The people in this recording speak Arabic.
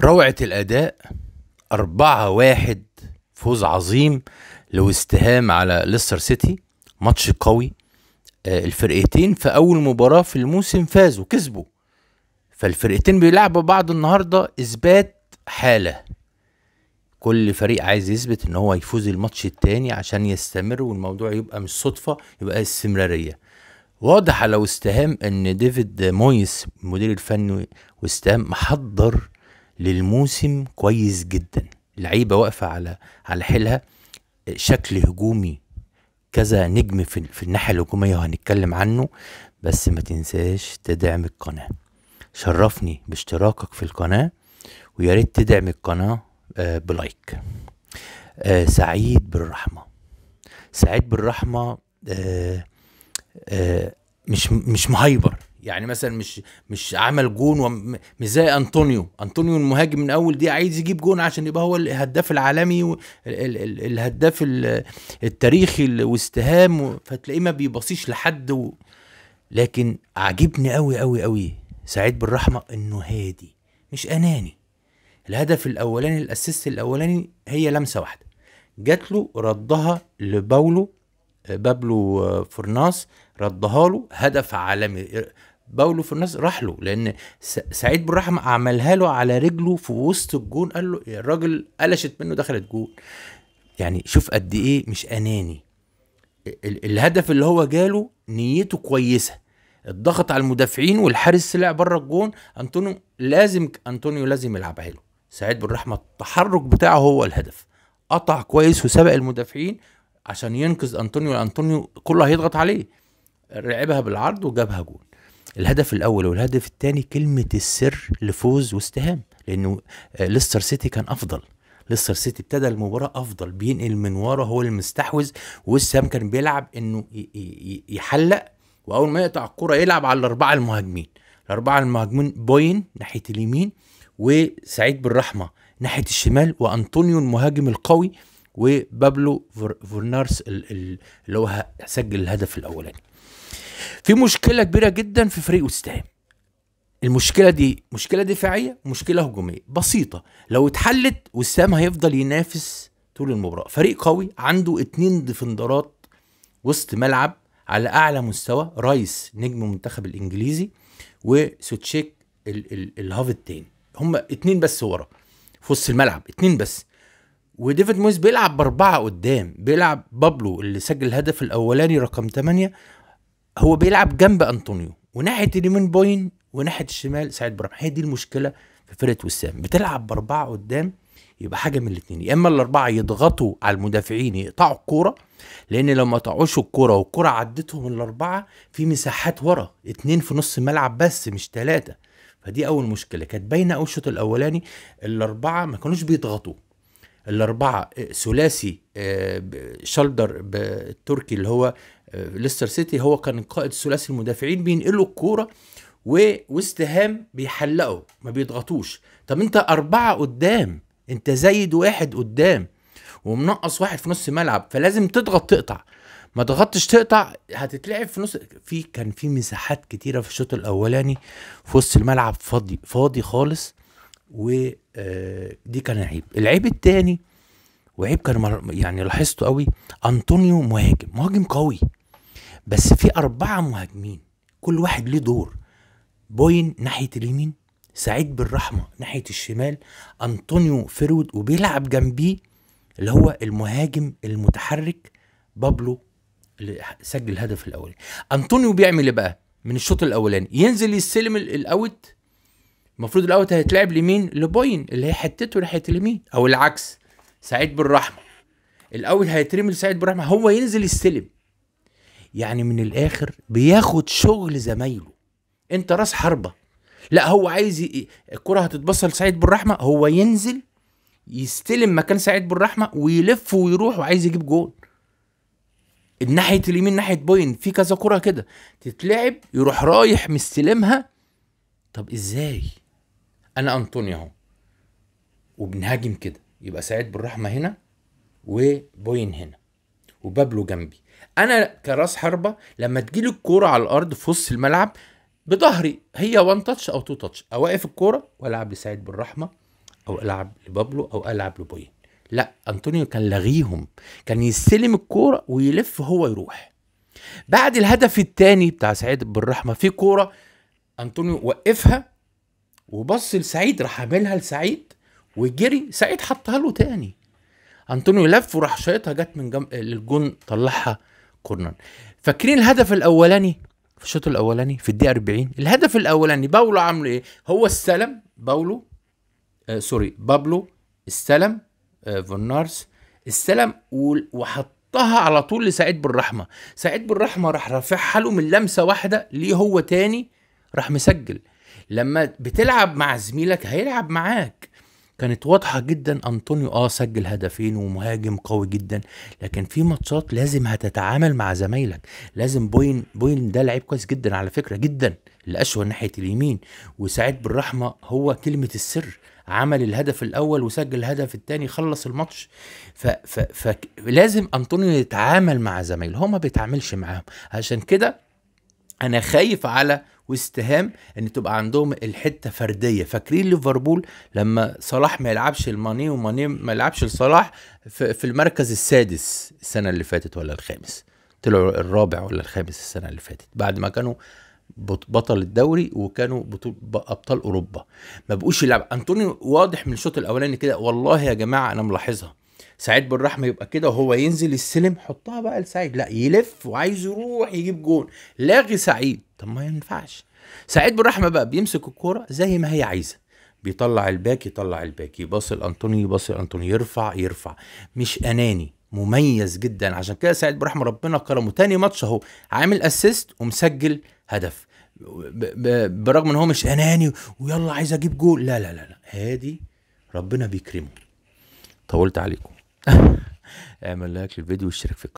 روعة الأداء أربعة واحد فوز عظيم لوستهام على ليستر سيتي ماتش قوي آه، الفرقتين في أول مباراة في الموسم فازوا كسبوا فالفرقتين بيلعبوا بعض النهاردة إثبات حالة كل فريق عايز يثبت ان هو يفوز الماتش التاني عشان يستمر والموضوع يبقى مش صدفة يبقى استمرارية واضح على وستهام ان ديفيد مويس المدير الفني وستهام محضر للموسم كويس جدا لعيبه واقفه على على حيلها شكل هجومي كذا نجم في, في الناحيه الهجوميه وهنتكلم عنه بس ما تنساش تدعم القناه شرفني باشتراكك في القناه ويا ريت تدعم القناه آه، بلايك آه، سعيد بالرحمه سعيد بالرحمه آه، مش مش مهايبر يعني مثلا مش مش عمل جون مش زي انطونيو انطونيو المهاجم من اول دي عايز يجيب جون عشان يبقى هو الهداف العالمي الهداف التاريخي واستهام فتلاقيه ما بيبصيش لحد و... لكن عجبني قوي قوي قوي سعيد بالرحمه انه هادي مش اناني الهدف الاولاني الاسيست الاولاني هي لمسه واحده جات له ردها لباولو آه، بابلو آه، فرناس ردها له هدف عالمي باولو الناس راح له لان سعيد بن عملها له على رجله في وسط الجون قال له الراجل قلشت منه دخلت جون يعني شوف قد ايه مش اناني الهدف اللي هو جاله نيته كويسه الضغط على المدافعين والحارس طلع بره الجون انطونيو لازم انطونيو لازم يلعبها له سعيد بن التحرك بتاعه هو الهدف قطع كويس وسبق المدافعين عشان ينقذ انطونيو انطونيو كله هيضغط عليه لعبها بالعرض وجابها جون الهدف الاول والهدف الثاني كلمه السر لفوز واستهام لانه ليستر سيتي كان افضل ليستر سيتي ابتدى المباراه افضل بينقل من ورا هو المستحوذ وسام كان بيلعب انه يحلق واول ما يقطع الكره يلعب على الاربعه المهاجمين الاربعه المهاجمين بوين ناحيه اليمين وسعيد بالرحمه ناحيه الشمال وانطونيو المهاجم القوي وبابلو فورنارس اللي هو سجل الهدف الاولاني في مشكله كبيره جدا في فريق وستهام المشكله دي مشكله دفاعيه مشكله هجوميه بسيطه لو اتحلت وسام هيفضل ينافس طول المباراه فريق قوي عنده اتنين ديفندرات وسط ملعب على اعلى مستوى رايس نجم المنتخب الانجليزي وسوتشيك ال ال الهاف التاني هما اتنين بس ورا في وسط الملعب اتنين بس وديفيد مويس بيلعب باربعه قدام بيلعب بابلو اللي سجل الهدف الاولاني رقم 8 هو بيلعب جنب انطونيو وناحيه اليمين بوين وناحيه الشمال سعيد برام هي دي المشكله في فرقه وسام بتلعب باربعه قدام يبقى حاجه من الاثنين يا اما الاربعه يضغطوا على المدافعين يقطعوا الكوره لان لو ما قطعوش الكوره والكوره عدتهم الاربعه في مساحات ورا اتنين في نص الملعب بس مش ثلاثه فدي اول مشكله كانت باينه اول الشوط الاولاني الاربعه ما كانوش بيضغطوا الاربعه آه، ثلاثي آه، شالدر التركي اللي هو ليستر سيتي هو كان قائد ثلاثي المدافعين بينقلوا الكوره ووستهام بيحلقوا ما بيضغطوش طب انت اربعه قدام انت زايد واحد قدام ومنقص واحد في نص ملعب فلازم تضغط تقطع ما تضغطش تقطع هتتلعب في نص في كان في مساحات كتيره في الشوط الاولاني في وسط الملعب فاضي فاضي خالص ودي آه، كان عيب العيب التاني وعيب كان يعني لاحظته قوي انطونيو مهاجم مهاجم قوي بس في أربعة مهاجمين كل واحد ليه دور بوين ناحية اليمين سعيد بالرحمة ناحية الشمال أنطونيو فرود وبيلعب جنبيه اللي هو المهاجم المتحرك بابلو اللي سجل الهدف الأول أنطونيو بيعمل إيه بقى من الشوط الأولاني ينزل يستلم الأوت المفروض الأوت هيتلعب لمين لبوين اللي هي حتته ناحية اليمين أو العكس سعيد بالرحمة الأوت هيترمي لسعيد بالرحمة هو ينزل يستلم يعني من الاخر بياخد شغل زمايله انت راس حربه لا هو عايز ي... الكره هتتبصل لسعيد بالرحمه هو ينزل يستلم مكان سعيد بالرحمه ويلف ويروح وعايز يجيب جول الناحيه اليمين ناحيه بوين في كذا كره كده تتلعب يروح رايح مستلمها طب ازاي انا انطوني اهو وبنهاجم كده يبقى سعيد بالرحمه هنا وبوين هنا وبابلو جنبي انا كراس حربه لما تجيلي الكوره على الارض في وسط الملعب بظهري هي وان تاتش او تو تاتش اوقف الكوره والعب لسعيد بالرحمه او العب لبابلو او العب لبوين لا انطونيو كان لغيهم كان يستلم الكوره ويلف هو يروح بعد الهدف الثاني بتاع سعيد بالرحمه في كوره انطونيو وقفها وبص لسعيد راح عاملها لسعيد وجري سعيد حطها له تاني انطونيو لف وراح شايطها جت من جم... الجون طلعها كورنر فاكرين الهدف الاولاني في الشوط الاولاني في الدقيقه 40 الهدف الاولاني باولو عامله ايه هو استلم باولو آه سوري بابلو استلم آه فونارس استلم وحطها على طول لسعيد بالرحمه سعيد بالرحمه راح رافعها له من لمسه واحده ليه هو تاني راح مسجل لما بتلعب مع زميلك هيلعب معاك كانت واضحة جدا أنطونيو اه سجل هدفين ومهاجم قوي جدا لكن في ماتشات لازم هتتعامل مع زمايلك لازم بوين بوين ده لعيب كويس جدا على فكرة جدا الأشوى ناحية اليمين وسعيد بالرحمة هو كلمة السر عمل الهدف الاول وسجل الهدف الثاني خلص الماتش فلازم انطونيو يتعامل مع زمايله هو ما بيتعاملش معاهم عشان كده انا خايف على واستهام ان تبقى عندهم الحته فرديه فاكرين ليفربول لما صلاح ما يلعبش لماني وماني ما يلعبش لصلاح في المركز السادس السنه اللي فاتت ولا الخامس طلعوا الرابع ولا الخامس السنه اللي فاتت بعد ما كانوا بطل الدوري وكانوا ابطال اوروبا ما بقوش يلعب انطونيو واضح من الشوط الاولاني كده والله يا جماعه انا ملاحظها سعيد بالرحمه يبقى كده وهو ينزل السلم حطها بقى لسعيد لا يلف وعايز يروح يجيب جون لاغي سعيد طب ما ينفعش سعيد بالرحمه بقى بيمسك الكوره زي ما هي عايزه بيطلع الباك يطلع الباك يباصي الأنطوني يباصي الأنطوني يرفع يرفع مش اناني مميز جدا عشان كده سعيد برحمه ربنا كرمه تاني ماتش اهو عامل اسيست ومسجل هدف برغم ان هو مش اناني ويلا عايز اجيب جول لا لا لا لا هادي ربنا بيكرمه طولت عليكم اعمل لايك للفيديو واشترك في القناة